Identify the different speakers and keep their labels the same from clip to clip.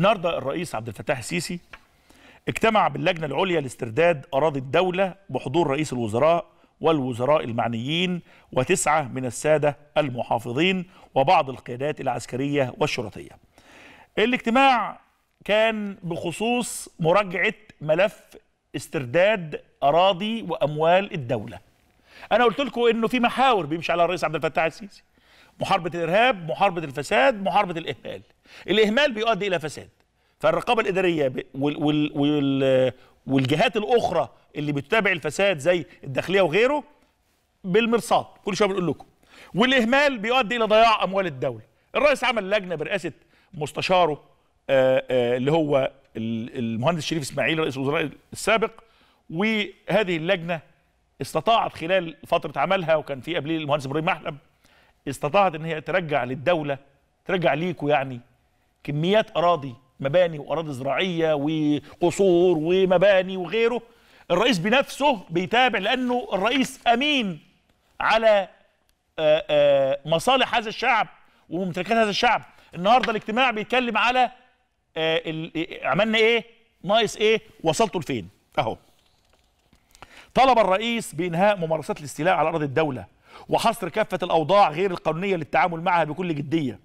Speaker 1: النهارده الرئيس عبد الفتاح السيسي اجتمع باللجنه العليا لاسترداد اراضي الدوله بحضور رئيس الوزراء والوزراء المعنيين وتسعه من الساده المحافظين وبعض القيادات العسكريه والشرطيه. الاجتماع كان بخصوص مراجعه ملف استرداد اراضي واموال الدوله. انا قلت لكم انه في محاور بيمشي على الرئيس عبد الفتاح السيسي. محاربه الارهاب محاربه الفساد محاربه الاهمال الاهمال بيؤدي الى فساد فالرقابه الاداريه وال وال والجهات الاخرى اللي بتتابع الفساد زي الداخليه وغيره بالمرصاد كل شويه بنقول لكم والاهمال بيؤدي الى ضياع اموال الدوله الرئيس عمل لجنه برئاسه مستشاره آه، آه، اللي هو المهندس شريف اسماعيل رئيس الوزراء السابق وهذه اللجنه استطاعت خلال فتره عملها وكان في قبليه المهندس ابراهيم محلب استطاعت ان هي ترجع للدوله ترجع ليكوا يعني كميات اراضي مباني واراضي زراعيه وقصور ومباني وغيره الرئيس بنفسه بيتابع لانه الرئيس امين على آه، آه، مصالح هذا الشعب وممتلكات هذا الشعب النهارده الاجتماع بيتكلم على آه، عملنا ايه ناقص ايه وصلتوا لفين اهو طلب الرئيس بانهاء ممارسات الاستيلاء على اراضي الدوله وحصر كافة الأوضاع غير القانونية للتعامل معها بكل جدية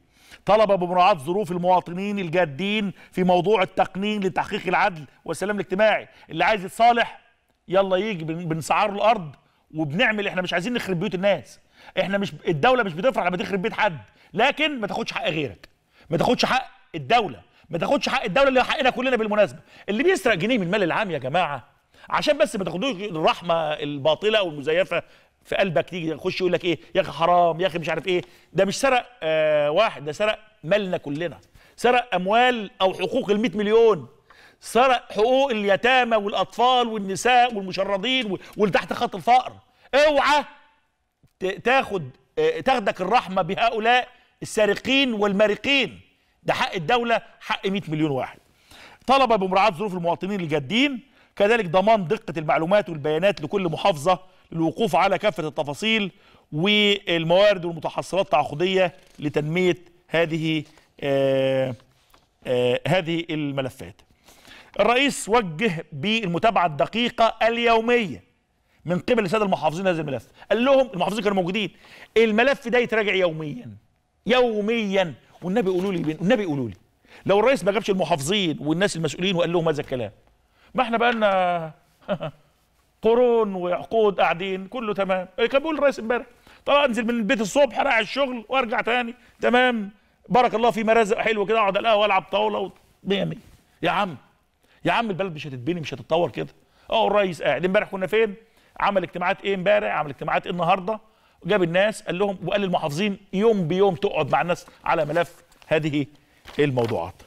Speaker 1: طلب بمراعاة ظروف المواطنين الجادين في موضوع التقنين لتحقيق العدل والسلام الاجتماعي اللي عايز يتصالح يلا يجي بنسعر الأرض وبنعمل احنا مش عايزين نخرب بيوت الناس احنا مش الدولة مش بتفرح لما تخرب بيت حد لكن ما تاخدش حق غيرك ما تاخدش حق الدولة ما تاخدش حق الدولة اللي حقنا كلنا بالمناسبة اللي بيسرق جنيه من المال العام يا جماعة عشان بس ما تاخدوش الرحمه الباطله والمزيفه في قلبك تيجي يخش يقول لك ايه يا اخي حرام يا اخي مش عارف ايه ده مش سرق آه واحد ده سرق مالنا كلنا سرق اموال او حقوق ال 100 مليون سرق حقوق اليتامى والاطفال والنساء والمشردين واللي تحت خط الفقر اوعى تاخد آه، تاخدك الرحمه بهؤلاء السارقين والمارقين ده حق الدوله حق 100 مليون واحد طلب بمراعاه ظروف المواطنين الجادين كذلك ضمان دقة المعلومات والبيانات لكل محافظة للوقوف على كافة التفاصيل والموارد والمتحصلات التعاقدية لتنمية هذه آه، آه، هذه الملفات الرئيس وجه بالمتابعة الدقيقة اليومية من قبل السادة المحافظين هذا الملف قال لهم المحافظين كانوا موجودين الملف ده يتراجع يوميا يوميا والنبي قولوا لي والنبي قولوا لي لو الرئيس ما جابش المحافظين والناس المسؤولين وقال لهم هذا الكلام ما احنا بقى لنا قرون وعقود قاعدين كله تمام إيه، كان بيقول الرئيس امبارح طبعا انزل من البيت الصبح رايح الشغل وارجع تاني تمام بارك الله في مرازق حلو كده اقعد القهوه والعب طاوله 100 و... يا عم يا عم البلد مش هتتبني مش هتتطور كده اه الرئيس قاعد امبارح كنا فين عمل اجتماعات ايه امبارح عمل اجتماعات ايه النهارده جاب الناس قال لهم وقال للمحافظين يوم بيوم تقعد مع الناس على ملف هذه الموضوعات